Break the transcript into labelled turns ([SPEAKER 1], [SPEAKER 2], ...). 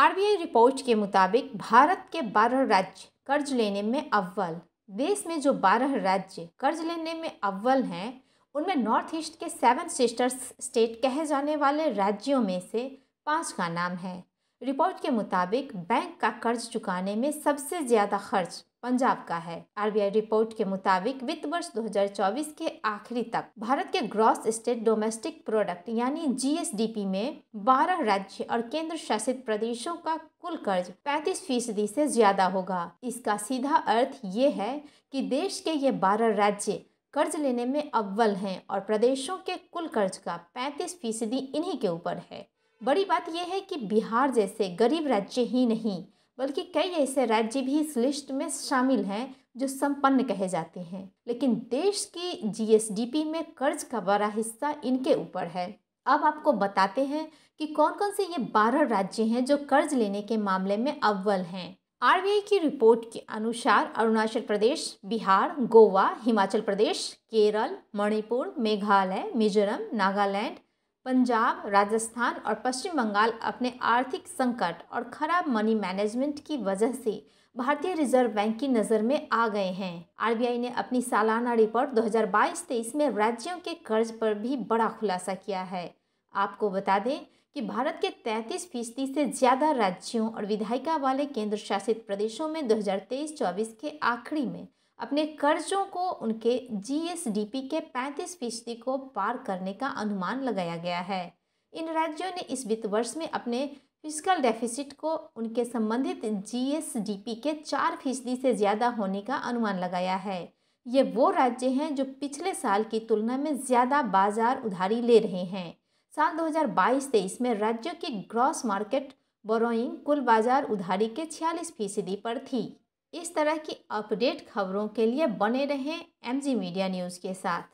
[SPEAKER 1] RBI report के मुताबिक भारत के बारह राज्य कर्ज लेने में अव्वल देश में जो बारह राज्य कर्ज लेने में अव्वल हैं उनमें नॉर्थ ईस्ट के सेवन सिस्टर्स स्टेट कहे जाने वाले राज्यों में से पाँच का नाम है रिपोर्ट के मुताबिक बैंक का कर्ज चुकाने में सबसे ज़्यादा खर्च पंजाब का है आरबीआई रिपोर्ट के मुताबिक वित्त वर्ष 2024 के आखिरी तक भारत के ग्रॉस स्टेट डोमेस्टिक प्रोडक्ट यानी जीएसडीपी में 12 राज्य और केंद्र शासित प्रदेशों का कुल कर्ज 35 फीसदी से ज्यादा होगा इसका सीधा अर्थ ये है कि देश के ये 12 राज्य कर्ज लेने में अव्वल हैं और प्रदेशों के कुल कर्ज का पैंतीस फीसदी इन्हीं के ऊपर है बड़ी बात यह है कि बिहार जैसे गरीब राज्य ही नहीं बल्कि कई ऐसे राज्य भी इस लिस्ट में शामिल हैं जो संपन्न कहे जाते हैं लेकिन देश की जीएसडीपी में कर्ज का बड़ा हिस्सा इनके ऊपर है अब आपको बताते हैं कि कौन कौन से ये बारह राज्य हैं जो कर्ज लेने के मामले में अव्वल हैं आर की रिपोर्ट के अनुसार अरुणाचल प्रदेश बिहार गोवा हिमाचल प्रदेश केरल मणिपुर मेघालय मिजोरम नागालैंड पंजाब राजस्थान और पश्चिम बंगाल अपने आर्थिक संकट और खराब मनी मैनेजमेंट की वजह से भारतीय रिजर्व बैंक की नज़र में आ गए हैं आरबीआई ने अपनी सालाना रिपोर्ट 2022-23 में राज्यों के कर्ज पर भी बड़ा खुलासा किया है आपको बता दें कि भारत के 33 फीसदी से ज़्यादा राज्यों और विधायिका वाले केंद्र शासित प्रदेशों में 2023-24 के आखिरी में अपने कर्जों को उनके जीएसडीपी के 35 फीसदी को पार करने का अनुमान लगाया गया है इन राज्यों ने इस वित्त वर्ष में अपने फिजिकल डेफिसिट को उनके संबंधित जीएसडीपी के चार फीसदी से ज़्यादा होने का अनुमान लगाया है ये वो राज्य हैं जो पिछले साल की तुलना में ज़्यादा बाजार उधारी ले रहे हैं साल 2022-23 में राज्यों की ग्रॉस मार्केट बोरोइंग कुल बाजार उधारी के छियालीस फीसदी पर थी इस तरह की अपडेट खबरों के लिए बने रहें एमजी मीडिया न्यूज़ के साथ